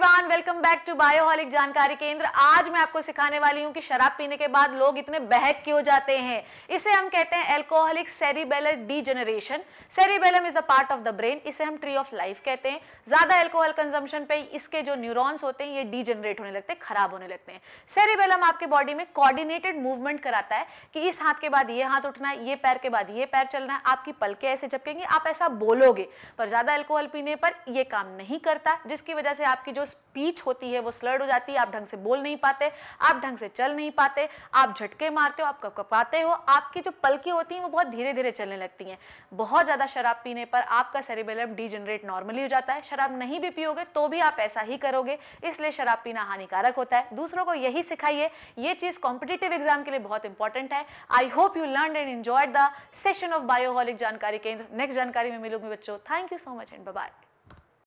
everyone welcome back to Bioholic Jankari Kendra आज मैं आपको सिखाने वाली हूं कि शराब पीने के बाद लोग इतने बहक क्यों जाते हैं इसे हम कहते हैं alcoholic cerebellar degeneration cerebellum is the part of the brain इसे हम ट्री ऑफ लाइफ कहते हैं ज्यादा एल्कोहल कंजम्पशन पे इसके जो न्यूरॉन्स होते हैं ये डी होने लगते हैं खराब होने लगते हैं सेरिबेलम आपके बॉडी में कॉर्डिनेटेड मूवमेंट कराता है कि इस हाथ के बाद ये हाथ उठना है ये पैर के बाद ये पैर चलना है आपकी पलके ऐसे झपकेंगे आप ऐसा बोलोगे पर ज्यादा एल्कोहल पीने पर यह काम नहीं करता जिसकी वजह से आपकी जो स्पीच होती है वो स्लर्ड हो जाती है आप ढंग से बोल नहीं पाते आप ढंग से चल नहीं पाते आप झटके मारते हो आप कपाते हो आपकी जो पलकें होती हैं वो बहुत धीरे धीरे चलने लगती हैं बहुत ज़्यादा शराब पीने पर आपका सेरेबेलम डीजनरेट नॉर्मली हो जाता है शराब नहीं भी पियोगे तो भी आप ऐसा ही करोगे इसलिए शराब पीना हानिकारक होता है दूसरों को यही सिखाइए ये चीज़ कॉम्पिटेटिव एग्जाम के लिए बहुत इंपॉर्टेंट है I hope you learn and enjoy the session of Bioholic Jankari Kendra next जानकारी में मिलूंगी बच्चों thank you so much and bye